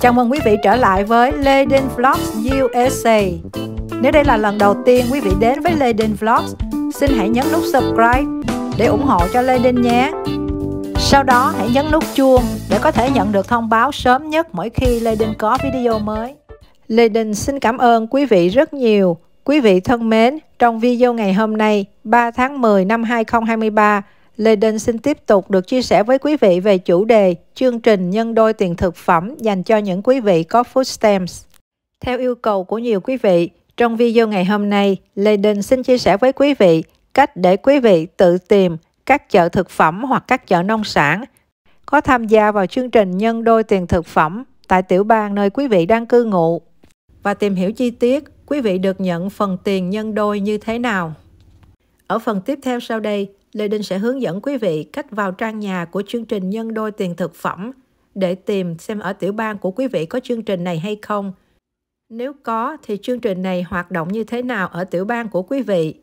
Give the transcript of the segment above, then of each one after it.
Chào mừng quý vị trở lại với Leden Vlogs USA. Nếu đây là lần đầu tiên quý vị đến với Leden Vlogs, xin hãy nhấn nút subscribe để ủng hộ cho Leden nhé. Sau đó hãy nhấn nút chuông để có thể nhận được thông báo sớm nhất mỗi khi Leden có video mới. Leden xin cảm ơn quý vị rất nhiều. Quý vị thân mến, trong video ngày hôm nay, 3 tháng 10 năm 2023, Lê Đinh xin tiếp tục được chia sẻ với quý vị về chủ đề chương trình nhân đôi tiền thực phẩm dành cho những quý vị có food stamps. Theo yêu cầu của nhiều quý vị, trong video ngày hôm nay, Lê Đinh xin chia sẻ với quý vị cách để quý vị tự tìm các chợ thực phẩm hoặc các chợ nông sản có tham gia vào chương trình nhân đôi tiền thực phẩm tại tiểu bang nơi quý vị đang cư ngụ và tìm hiểu chi tiết quý vị được nhận phần tiền nhân đôi như thế nào. Ở phần tiếp theo sau đây, Lê Đinh sẽ hướng dẫn quý vị cách vào trang nhà của chương trình nhân đôi tiền thực phẩm để tìm xem ở tiểu bang của quý vị có chương trình này hay không. Nếu có thì chương trình này hoạt động như thế nào ở tiểu bang của quý vị?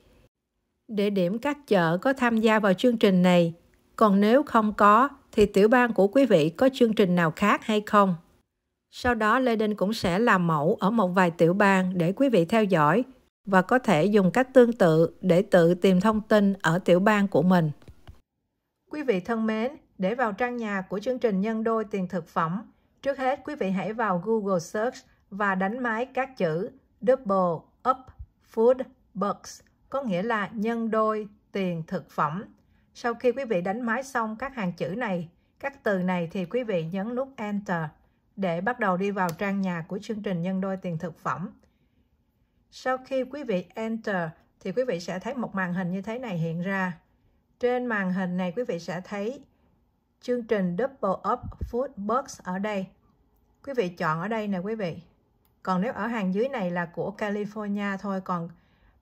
Địa điểm các chợ có tham gia vào chương trình này, còn nếu không có thì tiểu bang của quý vị có chương trình nào khác hay không? Sau đó Lê Đinh cũng sẽ làm mẫu ở một vài tiểu bang để quý vị theo dõi và có thể dùng cách tương tự để tự tìm thông tin ở tiểu bang của mình. Quý vị thân mến, để vào trang nhà của chương trình Nhân đôi tiền thực phẩm, trước hết quý vị hãy vào Google Search và đánh máy các chữ Double Up Food Bucks, có nghĩa là nhân đôi tiền thực phẩm. Sau khi quý vị đánh máy xong các hàng chữ này, các từ này thì quý vị nhấn nút Enter để bắt đầu đi vào trang nhà của chương trình Nhân đôi tiền thực phẩm. Sau khi quý vị Enter thì quý vị sẽ thấy một màn hình như thế này hiện ra. Trên màn hình này quý vị sẽ thấy chương trình Double Up Food Box ở đây. Quý vị chọn ở đây nè quý vị. Còn nếu ở hàng dưới này là của California thôi, còn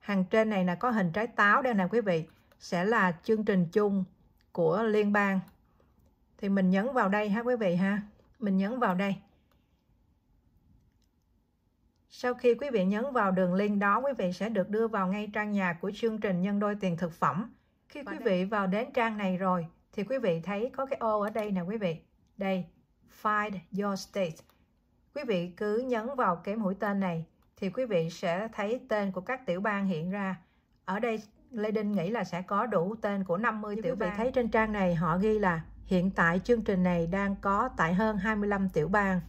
hàng trên này là có hình trái táo đây nè quý vị, sẽ là chương trình chung của liên bang. Thì mình nhấn vào đây ha quý vị ha. Mình nhấn vào đây. Sau khi quý vị nhấn vào đường link đó, quý vị sẽ được đưa vào ngay trang nhà của chương trình nhân đôi tiền thực phẩm. Khi quý vị vào đến trang này rồi, thì quý vị thấy có cái ô ở đây nè quý vị. Đây, Find Your State. Quý vị cứ nhấn vào cái mũi tên này, thì quý vị sẽ thấy tên của các tiểu bang hiện ra. Ở đây Lê Đinh nghĩ là sẽ có đủ tên của 50 Như tiểu bang. Quý vị thấy trên trang này họ ghi là hiện tại chương trình này đang có tại hơn 25 tiểu bang.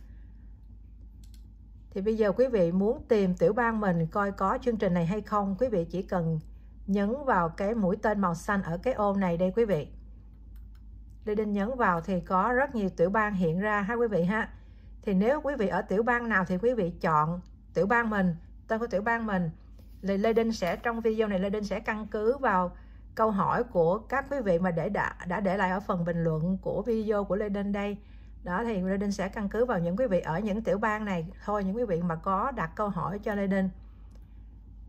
Thì bây giờ quý vị muốn tìm tiểu bang mình coi có chương trình này hay không, quý vị chỉ cần nhấn vào cái mũi tên màu xanh ở cái ô này đây quý vị. Lê Đinh nhấn vào thì có rất nhiều tiểu bang hiện ra ha quý vị ha. Thì nếu quý vị ở tiểu bang nào thì quý vị chọn tiểu bang mình, tên của tiểu bang mình. Lê, Lê Đinh sẽ trong video này Lê Đinh sẽ căn cứ vào câu hỏi của các quý vị mà để đã, đã để lại ở phần bình luận của video của Lê Đinh đây đó thì Lê sẽ căn cứ vào những quý vị ở những tiểu bang này thôi những quý vị mà có đặt câu hỏi cho Lê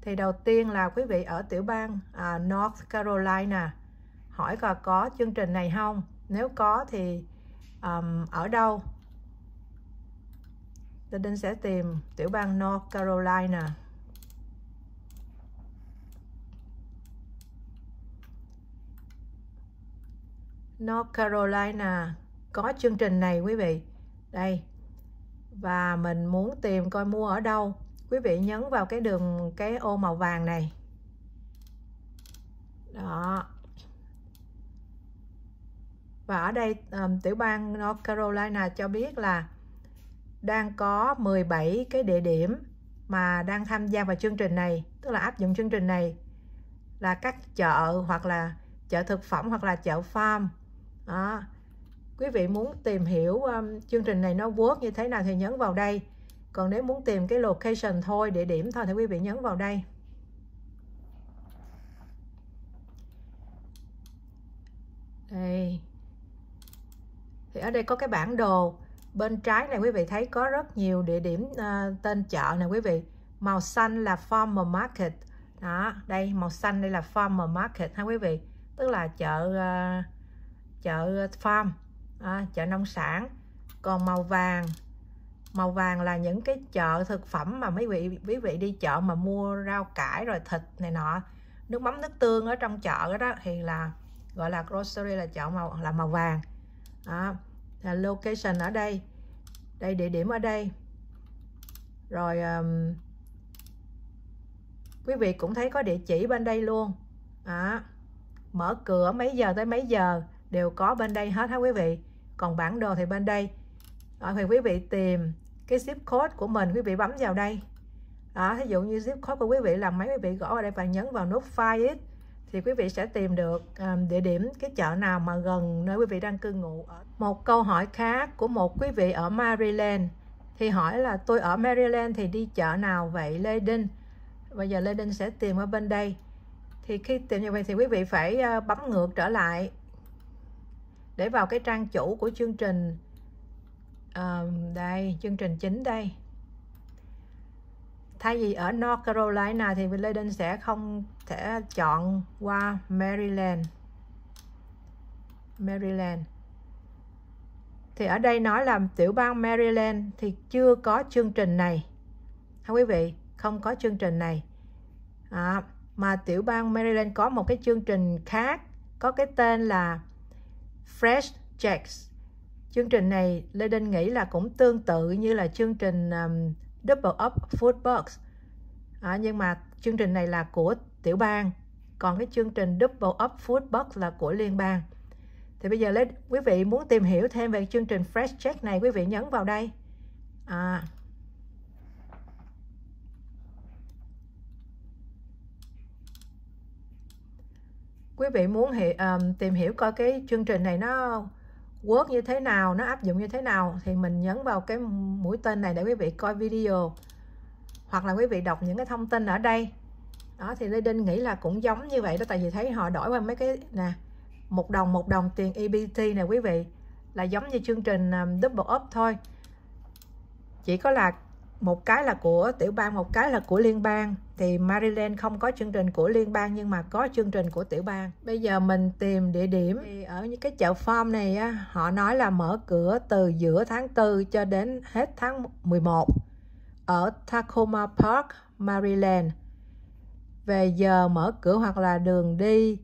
thì đầu tiên là quý vị ở tiểu bang à, North Carolina hỏi là có chương trình này không nếu có thì um, ở đâu Lê sẽ tìm tiểu bang North Carolina North Carolina có chương trình này quý vị đây và mình muốn tìm coi mua ở đâu quý vị nhấn vào cái đường cái ô màu vàng này đó và ở đây um, tiểu bang North Carolina cho biết là đang có 17 cái địa điểm mà đang tham gia vào chương trình này tức là áp dụng chương trình này là các chợ hoặc là chợ thực phẩm hoặc là chợ farm đó quý vị muốn tìm hiểu um, chương trình này nó work như thế nào thì nhấn vào đây còn nếu muốn tìm cái location thôi địa điểm thôi thì quý vị nhấn vào đây đây thì ở đây có cái bản đồ bên trái này quý vị thấy có rất nhiều địa điểm uh, tên chợ này quý vị màu xanh là farmer market đó đây màu xanh đây là farmer market ha quý vị tức là chợ uh, chợ farm à, chợ nông sản còn màu vàng màu vàng là những cái chợ thực phẩm mà mấy vị quý vị đi chợ mà mua rau cải rồi thịt này nọ nước mắm nước tương ở trong chợ đó thì là gọi là grocery là chợ màu là màu vàng đó. là location ở đây đây địa điểm ở đây rồi um, quý vị cũng thấy có địa chỉ bên đây luôn đó. mở cửa mấy giờ tới mấy giờ đều có bên đây hết hả quý vị còn bản đồ thì bên đây rồi thì quý vị tìm cái zip code của mình quý vị bấm vào đây đó ví dụ như zip code của quý vị là mấy quý vị gõ vào đây và nhấn vào nút find it thì quý vị sẽ tìm được à, địa điểm cái chợ nào mà gần nơi quý vị đang cư ngụ một câu hỏi khác của một quý vị ở Maryland thì hỏi là tôi ở Maryland thì đi chợ nào vậy Lê Đinh bây giờ Lê Đinh sẽ tìm ở bên đây thì khi tìm như vậy thì quý vị phải à, bấm ngược trở lại để vào cái trang chủ của chương trình à, đây chương trình chính đây thay vì ở North Carolina thì Leden sẽ không thể chọn qua Maryland Maryland thì ở đây nói là tiểu bang Maryland thì chưa có chương trình này thưa quý vị không có chương trình này à, mà tiểu bang Maryland có một cái chương trình khác có cái tên là Fresh Checks. Chương trình này Lê Đinh nghĩ là cũng tương tự như là chương trình um, Double Up Food Box. À, nhưng mà chương trình này là của tiểu bang, còn cái chương trình Double Up Food Box là của liên bang. Thì bây giờ Lê, quý vị muốn tìm hiểu thêm về chương trình Fresh Check này, quý vị nhấn vào đây. À, quý vị muốn hi, um, ờ, tìm hiểu coi cái chương trình này nó work như thế nào nó áp dụng như thế nào thì mình nhấn vào cái mũi tên này để quý vị coi video hoặc là quý vị đọc những cái thông tin ở đây đó thì Lê Đinh nghĩ là cũng giống như vậy đó tại vì thấy họ đổi qua mấy cái nè một đồng một đồng tiền EBT này quý vị là giống như chương trình um, double up thôi chỉ có là một cái là của tiểu bang một cái là của liên bang thì Maryland không có chương trình của liên bang nhưng mà có chương trình của tiểu bang bây giờ mình tìm địa điểm thì ở những cái chợ farm này á, họ nói là mở cửa từ giữa tháng 4 cho đến hết tháng 11 ở Tacoma Park Maryland về giờ mở cửa hoặc là đường đi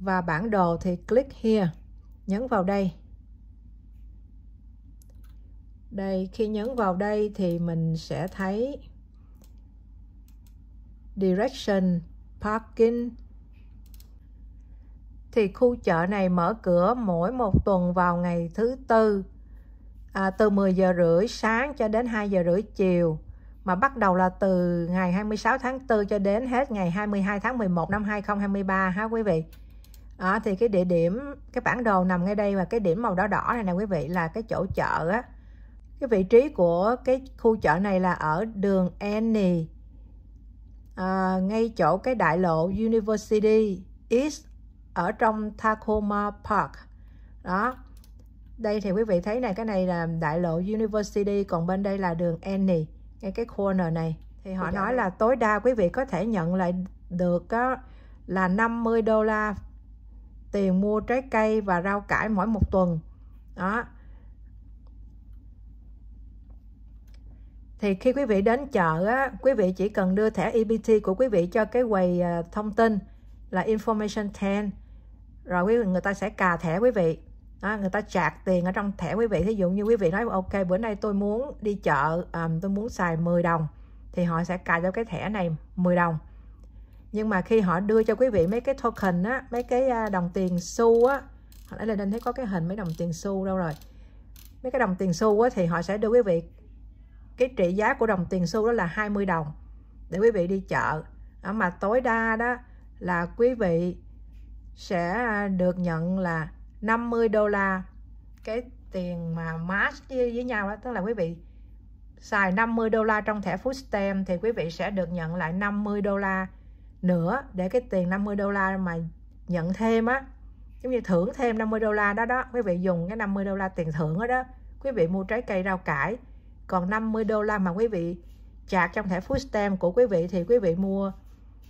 và bản đồ thì click here nhấn vào đây đây khi nhấn vào đây thì mình sẽ thấy direction parking thì khu chợ này mở cửa mỗi một tuần vào ngày thứ tư à, từ 10 giờ rưỡi sáng cho đến 2 giờ rưỡi chiều mà bắt đầu là từ ngày 26 tháng 4 cho đến hết ngày 22 tháng 11 năm 2023 ha quý vị à, thì cái địa điểm cái bản đồ nằm ngay đây và cái điểm màu đỏ đỏ này nè quý vị là cái chỗ chợ á cái vị trí của cái khu chợ này là ở đường Annie à, ngay chỗ cái đại lộ University East ở trong Tacoma Park đó đây thì quý vị thấy này cái này là đại lộ University còn bên đây là đường Annie ngay cái corner này thì họ dạ. nói là tối đa quý vị có thể nhận lại được đó là 50 đô la tiền mua trái cây và rau cải mỗi một tuần đó thì khi quý vị đến chợ á, quý vị chỉ cần đưa thẻ EBT của quý vị cho cái quầy ờ, thông tin là information 10 rồi quý vị người ta sẽ cà thẻ quý vị đó, người ta chạc tiền ở trong thẻ quý vị thí dụ như quý vị nói ok bữa nay tôi muốn đi chợ um, tôi muốn xài 10 đồng thì họ sẽ cài cho cái thẻ này 10 đồng nhưng mà khi họ đưa cho quý vị mấy cái token á mấy cái ờ, đồng tiền xu á hồi nãy lên thấy có cái hình mấy đồng tiền xu đâu rồi mấy cái đồng tiền xu á thì họ sẽ đưa quý vị cái trị giá của đồng tiền xu đó là 20 đồng để quý vị đi chợ mà tối đa đó là quý vị sẽ à, được nhận là 50 đô la cái tiền mà match với, với nhau đó tức là quý vị xài 50 đô la trong thẻ food stamp thì quý vị sẽ được nhận lại 50 đô la nữa để cái tiền 50 đô la mà nhận thêm á giống như thưởng thêm 50 đô la đó đó quý vị dùng cái 50 đô la tiền thưởng đó đó quý vị mua trái cây rau cải còn 50 đô la mà quý vị chạc trong thẻ food stamp của quý vị thì quý vị mua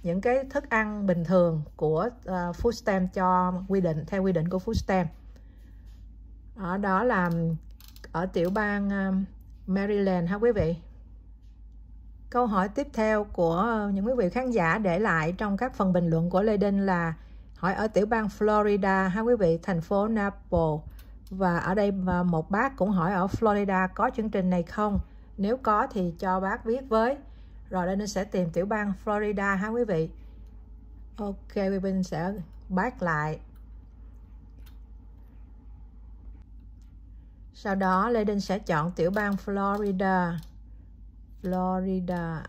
những cái thức ăn bình thường của uh, food stamp cho quy định theo quy định của food stamp ở đó là ở tiểu bang ờ, Maryland ha quý vị câu hỏi tiếp theo của những quý vị khán giả để lại trong các phần bình luận của Lê Đinh là hỏi ở tiểu bang Florida ha quý vị thành phố Naples và ở đây và một bác cũng hỏi ở Florida có chương trình này không nếu có thì cho bác biết với rồi đây nó sẽ tìm tiểu bang Florida ha quý vị ok Webin sẽ bác lại sau đó Lê Đinh sẽ chọn tiểu bang Florida Florida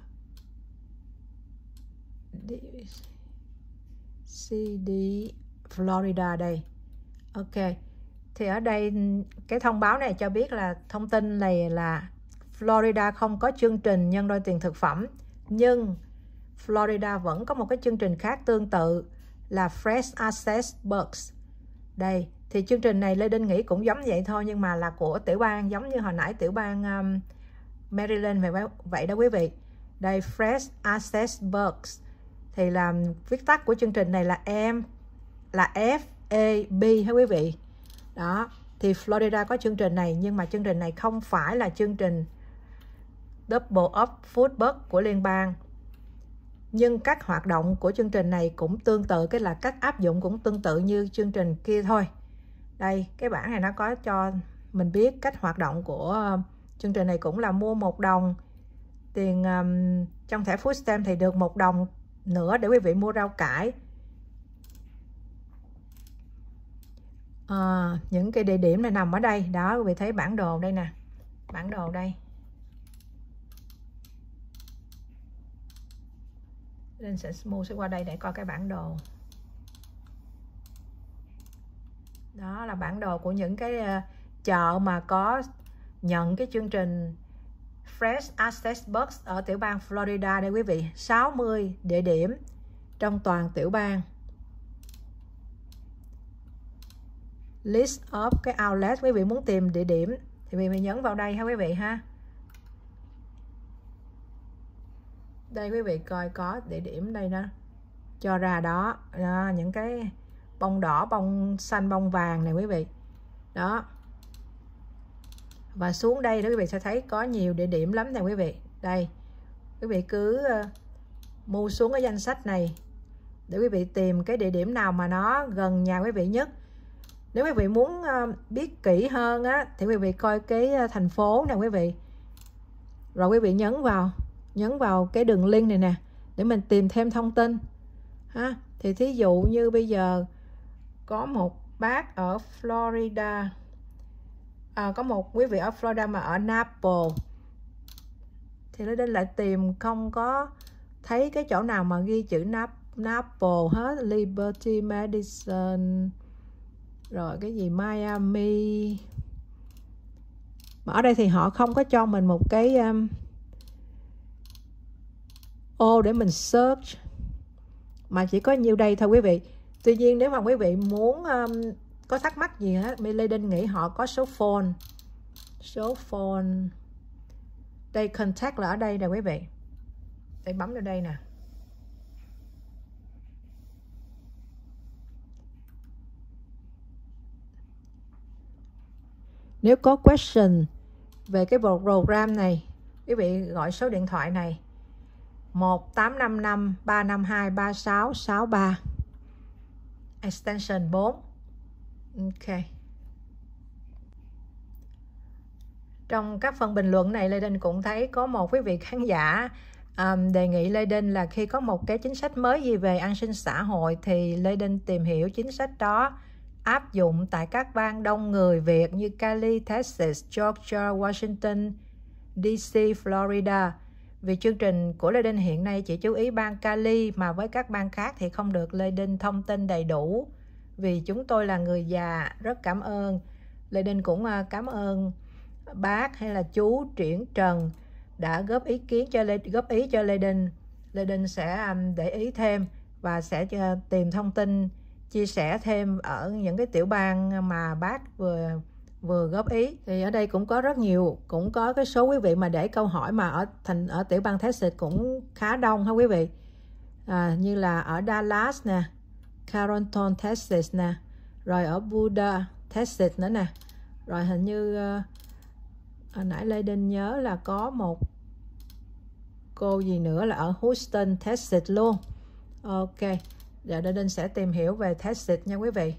CD Florida đây ok thì ở đây ừ, cái thông báo này cho biết là thông tin này là Florida không có chương trình nhân đôi tiền thực phẩm nhưng Florida vẫn có một cái chương trình khác tương tự là Fresh Access bucks đây thì chương trình này Lê Đinh nghĩ cũng giống vậy thôi nhưng mà là của tiểu bang giống như hồi nãy tiểu bang um, Maryland vậy, vậy đó quý vị đây Fresh Access bucks thì là viết tắt của chương trình này là M là F A B ha quý vị đó thì Florida có chương trình này nhưng mà chương trình này không phải là chương trình Double Up Food Bus của liên bang nhưng các hoạt động của chương trình này cũng tương tự cái là cách áp dụng cũng tương tự như chương trình kia thôi đây cái bảng này nó có cho mình biết cách hoạt động của ờ, chương trình này cũng là mua một đồng tiền um, trong thẻ food stamp thì được một đồng nữa để quý vị mua rau cải à, những cái địa điểm này nằm ở đây đó quý vị thấy bản đồ đây nè bản đồ đây nên sẽ mua sẽ qua đây để coi cái bản đồ đó là bản đồ của những cái ờ, chợ mà có nhận cái chương trình Fresh Access Box ở tiểu bang Florida đây quý vị 60 địa điểm trong toàn tiểu bang list of cái outlet quý vị muốn tìm địa điểm thì mình phải nhấn vào đây ha quý vị ha đây quý vị coi có địa điểm đây nè cho ra đó à, những cái bông đỏ bông xanh bông vàng này quý vị đó và xuống đây đó quý vị sẽ thấy có nhiều địa điểm lắm nè quý vị đây quý vị cứ ờ, mua xuống cái danh sách này để quý vị tìm cái địa điểm nào mà nó gần nhà quý vị nhất nếu quý vị muốn ờ, biết kỹ hơn á thì quý vị coi cái ờ, thành phố nè quý vị rồi quý vị nhấn vào nhấn vào cái đường link này nè để mình tìm thêm thông tin ha thì thí dụ như bây giờ có một bác ở Florida à, có một quý vị ở Florida mà ở Naples thì nó đến lại tìm không có thấy cái chỗ nào mà ghi chữ Nap Naples hết Liberty Medicine rồi cái gì Miami mà ở đây thì họ không có cho mình một cái um, ô để mình search mà chỉ có nhiêu đây thôi quý vị tuy nhiên nếu mà quý vị muốn um, có thắc mắc gì hết, my lady nghĩ họ có số phone số phone đây contact là ở đây nè quý vị đây bấm vào đây nè nếu có question về cái program này quý vị gọi số điện thoại này 1855 352 3663 extension 4 ok trong các phần bình luận này Lê Đinh cũng thấy có một quý vị khán giả um, đề nghị Lê Đinh là khi có một cái chính sách mới gì về an sinh xã hội thì Lê Đinh tìm hiểu chính sách đó áp dụng tại các bang đông người Việt như Cali, Texas, Georgia, Washington, DC, Florida. Vì chương trình của Lê Đinh hiện nay chỉ chú ý bang Cali mà với các bang khác thì không được Lê Đinh thông tin đầy đủ. Vì chúng tôi là người già, rất cảm ơn. Lê Đinh cũng à, cảm ơn bác hay là chú Triển Trần đã góp ý kiến cho Lê, góp ý cho Lê Đinh. Lê Đinh sẽ à, để ý thêm và sẽ à, tìm thông tin chia sẻ thêm ở những cái tiểu bang mà bác vừa vừa góp ý thì ở đây cũng có rất nhiều cũng có cái số quý vị mà để câu hỏi mà ở thành ở tiểu bang Texas cũng khá đông ha quý vị à, như là ở Dallas nè Carrollton Texas nè rồi ở Buda Texas nữa nè rồi hình như ờ, à, hồi nãy Lê Đinh nhớ là có một cô gì nữa là ở Houston Texas luôn ok Giờ dạ, đây linh sẽ tìm hiểu về tacit nha quý vị.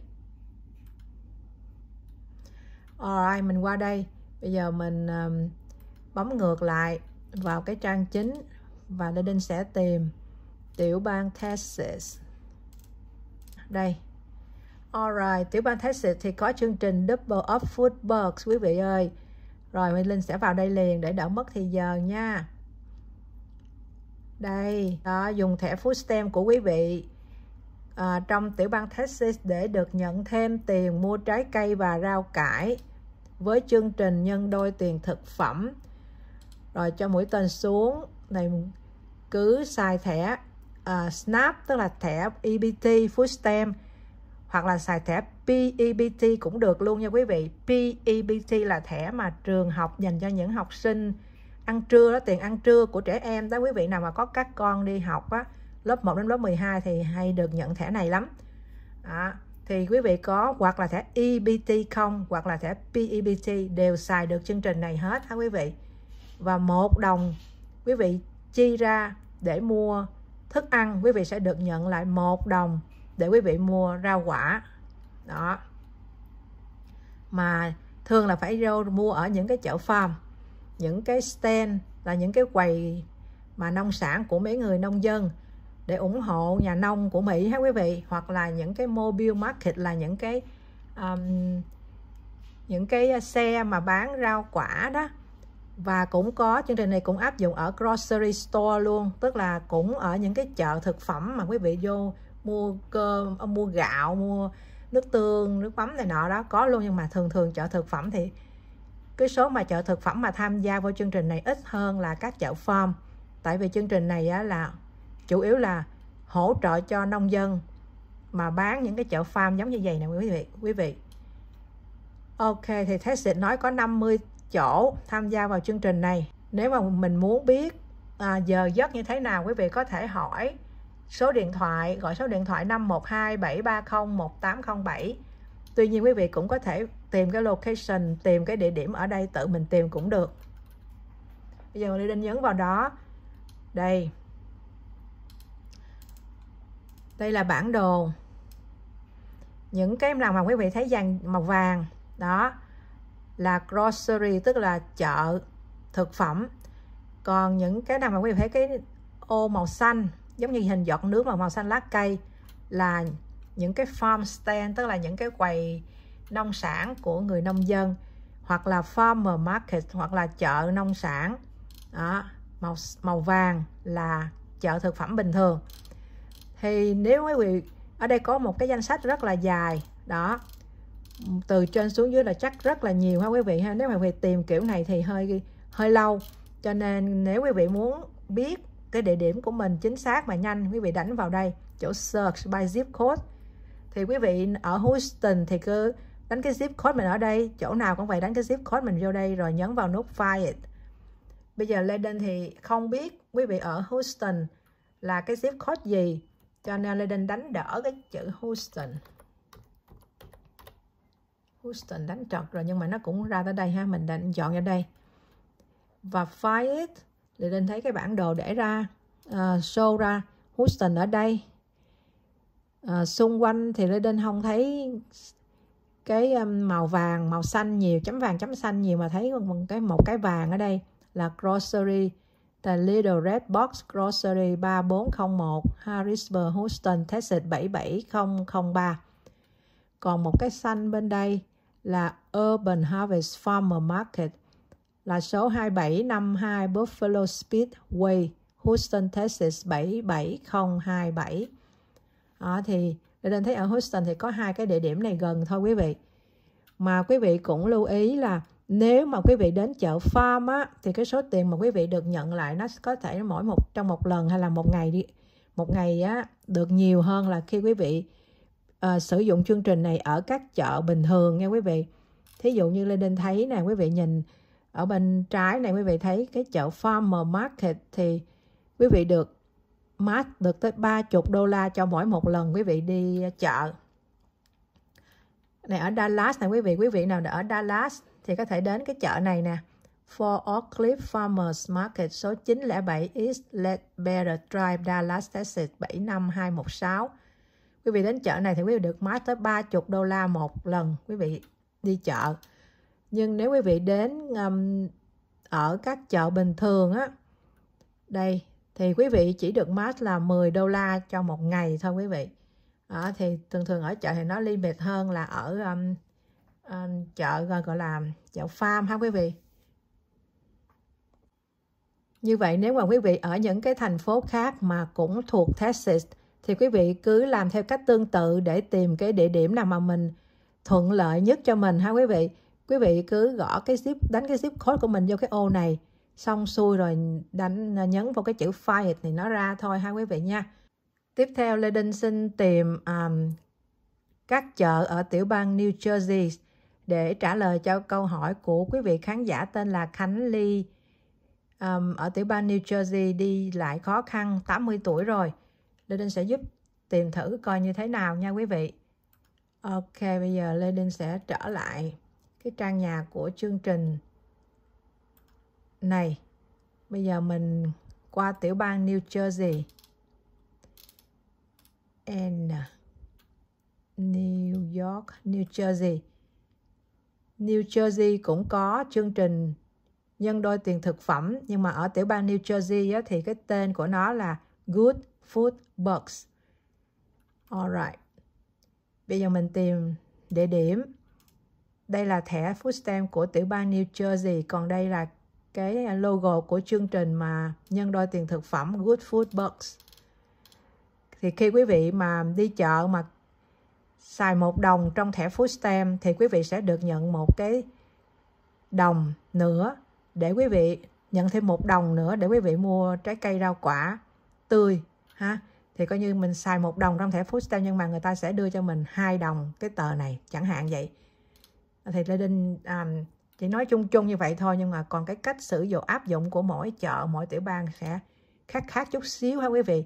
Alright, mình qua đây. Bây giờ mình um, bấm ngược lại vào cái trang chính và Đinh Đinh sẽ tìm tiểu bang Texas. Đây. Alright, tiểu bang Texas thì có chương trình Double Up Food box quý vị ơi. Rồi mình Linh sẽ vào đây liền để đỡ mất thì giờ nha. Đây, đó dùng thẻ food stamp của quý vị à, trong tiểu bang Texas để được nhận thêm tiền mua trái cây và rau cải với chương trình nhân đôi tiền thực phẩm rồi cho mũi tên xuống này cứ xài thẻ uh, SNAP tức là thẻ EBT food stamp hoặc là xài thẻ PEBT cũng được luôn nha quý vị PEBT là thẻ mà trường học dành cho những học sinh ăn trưa đó tiền ăn trưa của trẻ em đó quý vị nào mà có các con đi học á lớp 1 đến lớp 12 thì hay được nhận thẻ này lắm à, thì quý vị có hoặc là thẻ EBT không hoặc là thẻ PEBT đều xài được chương trình này hết ha quý vị và một đồng quý vị chi ra để mua thức ăn quý vị sẽ được nhận lại một đồng để quý vị mua rau quả đó mà thường là phải vô mua ở những cái chợ farm những cái stand là những cái quầy mà nông sản của mấy người nông dân để ủng hộ nhà nông của Mỹ ha quý vị hoặc là những cái mobile market là những cái um, những cái xe mà bán rau quả đó và cũng có chương trình này cũng áp dụng ở grocery store luôn tức là cũng ở những cái chợ thực phẩm mà quý vị vô mua cơm ờ, mua gạo mua nước tương nước mắm này nọ đó có luôn nhưng mà thường thường chợ thực phẩm thì cái số mà chợ thực phẩm mà tham gia vô chương trình này ít hơn là các chợ farm tại vì chương trình này á, là chủ yếu là hỗ trợ cho nông dân mà bán những cái chợ farm giống như vậy nè quý vị quý vị ok thì thế Tessit nói có 50 chỗ tham gia vào chương trình này nếu mà mình muốn biết à, giờ giấc như thế nào quý vị có thể hỏi số điện thoại gọi số điện thoại 512 730 1807 Tuy nhiên quý vị cũng có thể tìm cái location tìm cái địa điểm ở đây tự mình tìm cũng được bây giờ mình đi nhấn vào đó đây đây là bản đồ những cái nào mà quý vị thấy vàng màu vàng đó là grocery tức là chợ thực phẩm còn những cái nào mà quý vị thấy cái ô màu xanh giống như hình giọt nước màu màu xanh lá cây là những cái farm stand tức là những cái quầy nông sản của người nông dân hoặc là farmer market hoặc là chợ nông sản đó, màu màu vàng là chợ thực phẩm bình thường thì nếu quý vị ở đây có một cái danh sách rất là dài đó từ trên xuống dưới là chắc rất là nhiều ha quý vị ha nếu mà quý vị tìm kiểu này thì hơi hơi lâu cho nên nếu quý vị muốn biết cái địa điểm của mình chính xác mà nhanh quý vị đánh vào đây chỗ search by zip code thì quý vị ở Houston thì cứ đánh cái zip code mình ở đây chỗ nào cũng vậy đánh cái zip code mình vô đây rồi nhấn vào nút find it bây giờ lên thì không biết quý vị ở Houston là cái zip code gì cho nên Laden đánh đỡ cái chữ Houston Houston đánh trật rồi nhưng mà nó cũng ra tới đây ha mình định dọn ra đây và file it Laden thấy cái bản đồ để ra uh, show ra Houston ở đây uh, xung quanh thì Laden không thấy cái màu vàng màu xanh nhiều chấm vàng chấm xanh nhiều mà thấy một cái một cái vàng ở đây là grocery The Little Red Box Grocery 3401 Harrisburg, Houston, Texas 77003. Còn một cái xanh bên đây là Urban Harvest Farmer Market là số 2752 Buffalo Speedway, Houston, Texas 77027. À, thì Lên thấy ở Houston thì có hai cái địa điểm này gần thôi quý vị. Mà quý vị cũng lưu ý là nếu mà quý vị đến chợ farm á thì cái số tiền mà quý vị được nhận lại nó có thể mỗi một trong một lần hay là một ngày đi một ngày á được nhiều hơn là khi quý vị uh, sử dụng chương trình này ở các chợ bình thường nha quý vị thí dụ như lên đinh thấy nè quý vị nhìn ở bên trái này quý vị thấy cái chợ farmer market thì quý vị được mát được tới 30 đô la cho mỗi một lần quý vị đi chợ này ở Dallas này quý vị quý vị nào ở Dallas thì có thể đến cái chợ này nè For Oak Cliff Farmers Market số 907 East Ledbetter Drive, Dallas, Texas 75216. Quý vị đến chợ này thì quý vị được mát tới 30 đô la một lần quý vị đi chợ. Nhưng nếu quý vị đến um, ở các chợ bình thường á, đây thì quý vị chỉ được mát là 10 đô la cho một ngày thôi quý vị. À, thì thường thường ở chợ thì nó limit hơn là ở um, uh, chợ gọi, gọi là chợ farm ha quý vị như vậy nếu mà quý vị ở những cái thành phố khác mà cũng thuộc Texas thì quý vị cứ làm theo cách tương tự để tìm cái địa điểm nào mà mình thuận lợi nhất cho mình ha quý vị. Quý vị cứ gõ cái zip đánh cái zip code của mình vô cái ô này xong xuôi rồi đánh nhấn vào cái chữ file thì nó ra thôi ha quý vị nha. Tiếp theo Lê Đinh xin tìm um, các chợ ở tiểu bang New Jersey để trả lời cho câu hỏi của quý vị khán giả tên là Khánh Ly um, ở tiểu bang New Jersey đi lại khó khăn 80 tuổi rồi Lê Đinh sẽ giúp tìm thử coi như thế nào nha quý vị Ok bây giờ Lê Đinh sẽ trở lại cái trang nhà của chương trình này bây giờ mình qua tiểu bang New Jersey and uh, New York New Jersey New Jersey cũng có chương trình nhân đôi tiền thực phẩm nhưng mà ở tiểu bang New Jersey á, thì cái tên của nó là Good Food Bucks. Alright. Bây giờ mình tìm địa điểm. Đây là thẻ food stamp của tiểu bang New Jersey, còn đây là cái logo của chương trình mà nhân đôi tiền thực phẩm Good Food Bucks. Thì khi quý vị mà đi chợ mà xài một đồng trong thẻ food stamp thì quý vị sẽ được nhận một cái đồng nữa để quý vị nhận thêm một đồng nữa để quý vị mua trái cây rau quả tươi ha thì coi như mình xài một đồng trong thẻ food stamp nhưng mà người ta sẽ đưa cho mình hai đồng cái tờ này chẳng hạn vậy thì lê đinh um, chỉ nói chung chung như vậy thôi nhưng mà còn cái cách sử dụng áp dụng của mỗi chợ mỗi tiểu bang sẽ khác khác chút xíu ha quý vị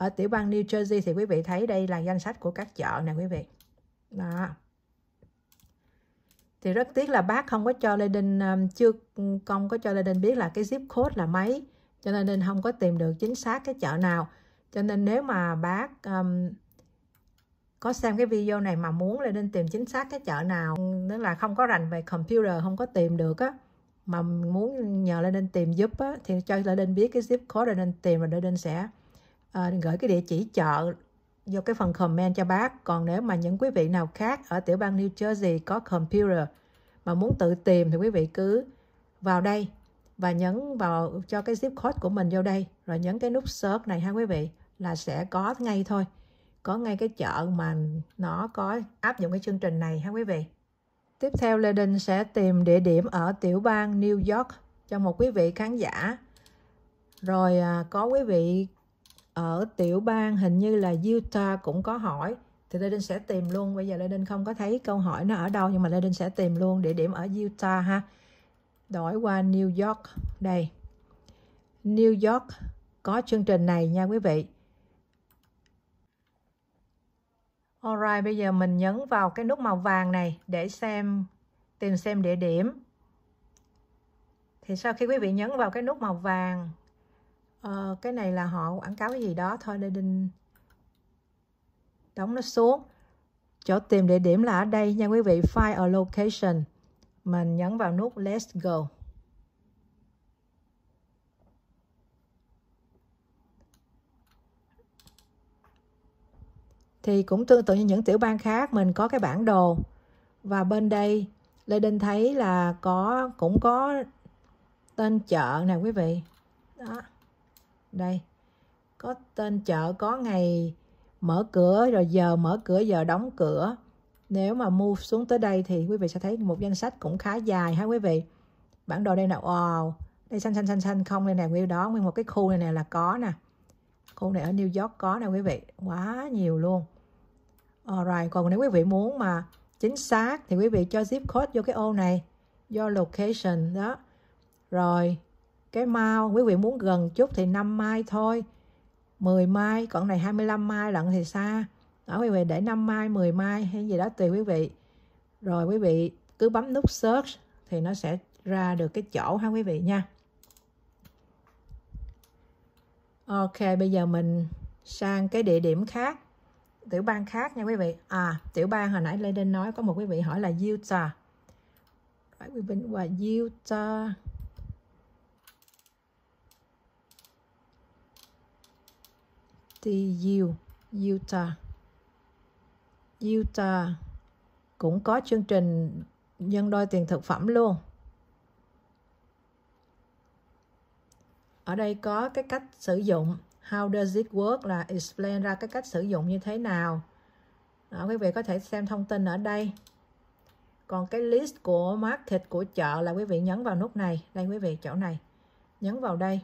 ở tiểu bang New Jersey thì quý vị thấy đây là danh sách của các chợ nè quý vị đó thì rất tiếc là bác không có cho Lê Đinh um, chưa um, không có cho Lê Đinh biết là cái zip code là mấy cho nên Đinh không có tìm được chính xác cái chợ nào cho nên nếu mà bác um, có xem cái video này mà muốn Lê Đinh tìm chính xác cái chợ nào tức là không có rành về computer không có tìm được á mà muốn nhờ Lê Đinh tìm giúp á, thì cho Lê Đinh biết cái zip code Lê Đinh tìm và Lê Đinh sẽ à, gửi cái địa chỉ chợ vô cái phần comment cho bác. Còn nếu mà những quý vị nào khác ở tiểu bang New Jersey có computer mà muốn tự tìm thì quý vị cứ vào đây và nhấn vào cho cái zip code của mình vô đây rồi nhấn cái nút search này ha quý vị là sẽ có ngay thôi có ngay cái chợ mà nó có áp dụng cái chương trình này ha quý vị tiếp theo Lê Đình sẽ tìm địa điểm ở tiểu bang New York cho một quý vị khán giả rồi à, có quý vị ở tiểu bang hình như là Utah cũng có hỏi thì Lê Đinh sẽ tìm luôn bây giờ Lê Đinh không có thấy câu hỏi nó ở đâu nhưng mà Lê Đinh sẽ tìm luôn địa điểm ở Utah ha đổi qua New York đây New York có chương trình này nha quý vị Alright, bây giờ mình nhấn vào cái nút màu vàng này để xem tìm xem địa điểm. Thì sau khi quý vị nhấn vào cái nút màu vàng à, cái này là họ quảng cáo cái gì đó thôi để đinh đóng nó xuống chỗ tìm địa điểm là ở đây nha quý vị find a location mình nhấn vào nút let's go thì cũng tương tự như những tiểu bang khác mình có cái bản đồ và bên đây Lê Đinh thấy là có cũng có tên chợ nè quý vị đó đây có tên chợ có ngày mở cửa rồi giờ mở cửa giờ đóng cửa nếu mà mua xuống tới đây thì quý vị sẽ thấy một danh sách cũng khá dài ha quý vị bản đồ đây là wow đây xanh xanh xanh xanh không đây nè nguyên đó nguyên một cái khu này nè là có nè khu này ở New York có nè quý vị quá nhiều luôn alright còn nếu quý vị muốn mà chính xác thì quý vị cho zip code vô cái ô này do location đó rồi cái mau quý vị muốn gần chút thì 5 mai thôi 10 mai còn này 25 mai lận thì xa đó quý vị để 5 mai 10 mai hay gì đó tùy quý vị rồi quý vị cứ bấm nút search thì nó sẽ ra được cái chỗ ha quý vị nha Ok bây giờ mình sang cái địa điểm khác tiểu bang khác nha quý vị à tiểu bang hồi nãy Lê Đinh nói có một quý vị hỏi là Utah phải quý vị qua Utah TU Utah Utah cũng có chương trình nhân đôi tiền thực phẩm luôn ở đây có cái cách sử dụng how does it work là explain ra cái cách sử dụng như thế nào đó, quý vị có thể xem thông tin ở đây còn cái list của market của chợ là quý vị nhấn vào nút này đây quý vị chỗ này nhấn vào đây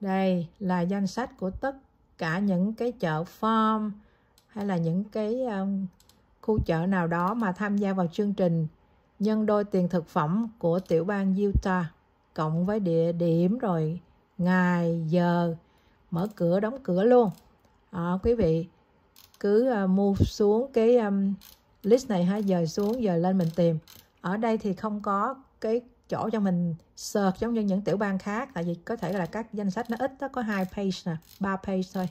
đây là danh sách của tất cả những cái chợ farm hay là những cái um, khu chợ nào đó mà tham gia vào chương trình nhân đôi tiền thực phẩm của tiểu bang Utah cộng với địa điểm rồi ngày giờ mở cửa đóng cửa luôn à, quý vị cứ uh, mua xuống cái um, list này ha giờ xuống giờ lên mình tìm ở đây thì không có cái chỗ cho mình search giống như những tiểu bang khác tại vì có thể là các danh sách nó ít đó có hai page nè ba page thôi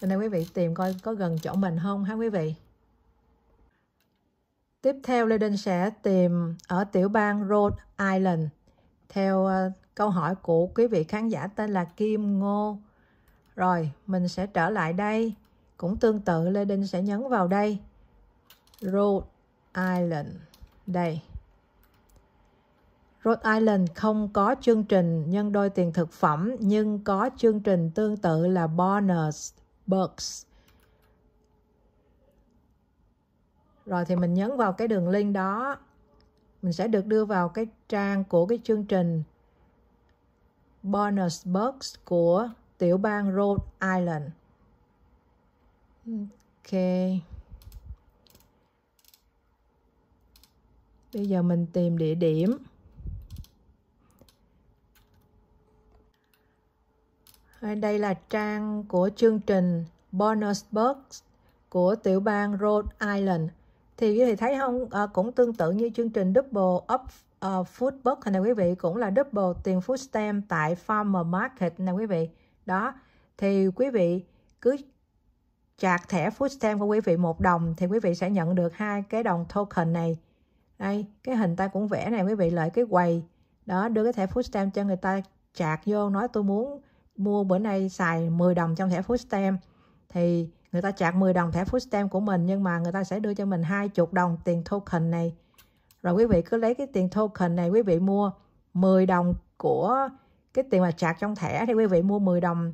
cho nên quý vị tìm coi có gần chỗ mình không ha quý vị tiếp theo Lê Đinh sẽ tìm ở tiểu bang Rhode Island theo ờ, câu hỏi của quý vị khán giả tên là Kim Ngô rồi mình sẽ trở lại đây cũng tương tự Lê Đinh sẽ nhấn vào đây Rhode Island đây Rhode Island không có chương trình nhân đôi tiền thực phẩm nhưng có chương trình tương tự là bonus bucks. Rồi thì mình nhấn vào cái đường link đó. Mình sẽ được đưa vào cái trang của cái chương trình bonus bucks của tiểu bang Rhode Island. Ok. Bây giờ mình tìm địa điểm. Ờ, đây là trang của chương trình Bonus box của tiểu bang Rhode Island. Thì quý vị thấy không, à, cũng tương tự như chương trình Double Up uh, Food box này quý vị, cũng là double tiền food stamp tại Farmer Market này quý vị. Đó, thì quý vị cứ chạc thẻ food stamp của quý vị một đồng thì quý vị sẽ nhận được hai cái đồng token này. Đây, cái hình ta cũng vẽ này quý vị lại cái quầy. Đó, đưa cái thẻ food stamp cho người ta chạc vô nói tôi muốn mua bữa nay xài 10 đồng trong thẻ food stamp thì người ta chạc 10 đồng thẻ food stamp của mình nhưng mà người ta sẽ đưa cho mình 20 đồng tiền token này rồi quý vị cứ lấy cái tiền token này quý vị mua 10 đồng của cái tiền mà chạc trong thẻ thì quý vị mua 10 đồng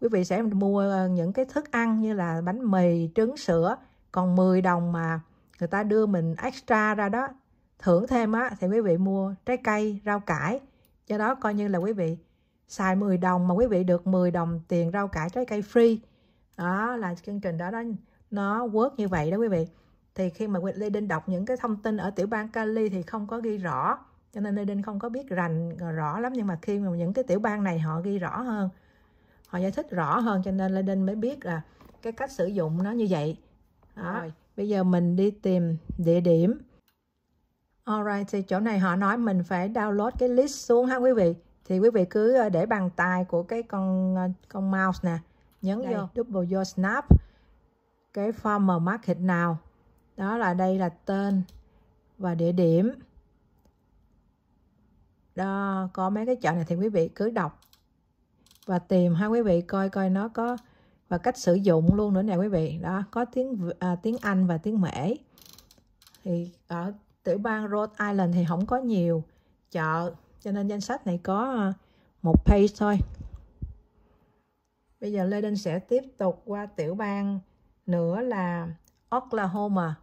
quý vị sẽ mua ờ, những cái thức ăn như là bánh mì trứng sữa còn 10 đồng mà người ta đưa mình extra ra đó thưởng thêm á thì quý vị mua trái cây rau cải do đó coi như là quý vị xài 10 đồng mà quý vị được 10 đồng tiền rau cải trái cây free đó là chương trình đó đó nó work như vậy đó quý vị thì khi mà Lê Đinh đọc những cái thông tin ở tiểu bang Cali thì không có ghi rõ cho nên Lê Đinh không có biết rành rõ lắm nhưng mà khi mà những cái tiểu bang này họ ghi rõ hơn họ giải thích rõ hơn cho nên Lê Đinh mới biết là cái cách sử dụng nó như vậy đó. Rồi. bây giờ mình đi tìm địa điểm Alright, thì chỗ này họ nói mình phải download cái list xuống ha quý vị thì quý vị cứ ờ, để bàn tay của cái con ờ, con mouse nè nhấn đây. vô double vô snap cái farmer market nào đó là đây là tên và địa điểm đó có mấy cái chợ này thì quý vị cứ đọc và tìm ha quý vị coi coi nó có và cách sử dụng luôn nữa nè quý vị đó có tiếng à, tiếng Anh và tiếng Mễ thì ở tiểu bang Rhode Island thì không có nhiều chợ cho nên danh sách này có ờ, một page thôi bây giờ Lê Đinh sẽ tiếp tục qua tiểu bang nữa là Oklahoma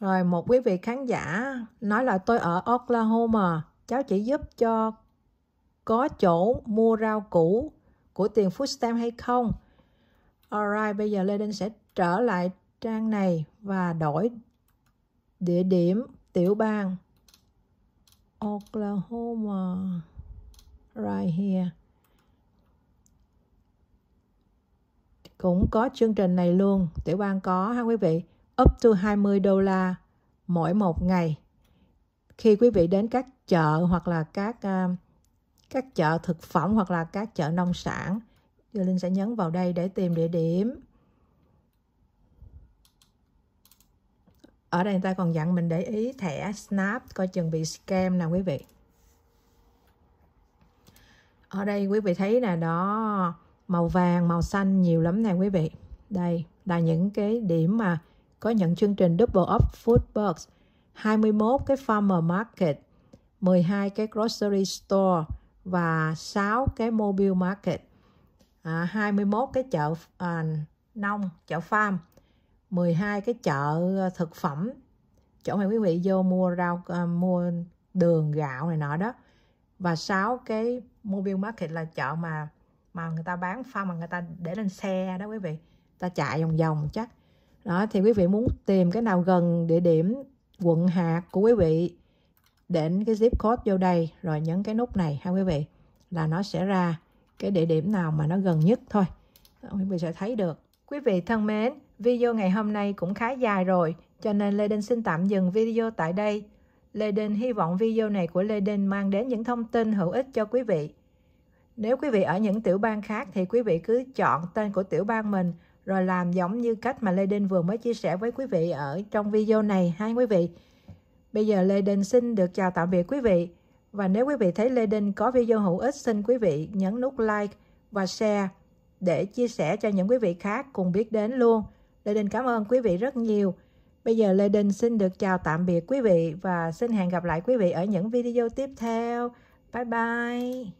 rồi một quý vị khán giả nói là tôi ở Oklahoma cháu chỉ giúp cho có chỗ mua rau củ của tiền food stamp hay không alright bây giờ Lê Đinh sẽ trở lại trang này và đổi địa điểm tiểu bang Oklahoma right here cũng có chương trình này luôn tiểu bang có ha quý vị up to 20 đô la mỗi một ngày khi quý vị đến các chợ hoặc là các uh, các chợ thực phẩm hoặc là các chợ nông sản Giờ Linh sẽ nhấn vào đây để tìm địa điểm ở đây người ta còn dặn mình để ý thẻ snap coi chừng bị scam nè quý vị ở đây quý vị thấy nè đó màu vàng màu xanh nhiều lắm nè quý vị đây là những cái điểm mà có nhận chương trình Double Up Food Box 21 cái Farmer Market 12 cái Grocery Store và 6 cái Mobile Market à, 21 cái chợ à, nông chợ farm 12 cái chợ ờ, thực phẩm chỗ mà quý vị vô mua rau ờ, mua đường gạo này nọ đó và 6 cái mobile market là chợ mà mà người ta bán pha mà người ta để lên xe đó quý vị ta chạy vòng vòng chắc đó thì quý vị muốn tìm cái nào gần địa điểm quận hạt của quý vị đến cái zip code vô đây rồi nhấn cái nút này ha quý vị là nó sẽ ra cái địa điểm nào mà nó gần nhất thôi quý vị sẽ thấy được quý vị thân mến Video ngày hôm nay cũng khá dài rồi, cho nên Lê Đinh xin tạm dừng video tại đây. Lê Đinh hy vọng video này của Lê Đinh mang đến những thông tin hữu ích cho quý vị. Nếu quý vị ở những tiểu bang khác thì quý vị cứ chọn tên của tiểu bang mình rồi làm giống như cách mà Lê Đinh vừa mới chia sẻ với quý vị ở trong video này hai quý vị. Bây giờ Lê Đinh xin được chào tạm biệt quý vị. Và nếu quý vị thấy Lê Đinh có video hữu ích xin quý vị nhấn nút like và share để chia sẻ cho những quý vị khác cùng biết đến luôn. Lê Đình cảm ơn quý vị rất nhiều. Bây giờ Lê Đình xin được chào tạm biệt quý vị và xin hẹn gặp lại quý vị ở những video tiếp theo. Bye bye!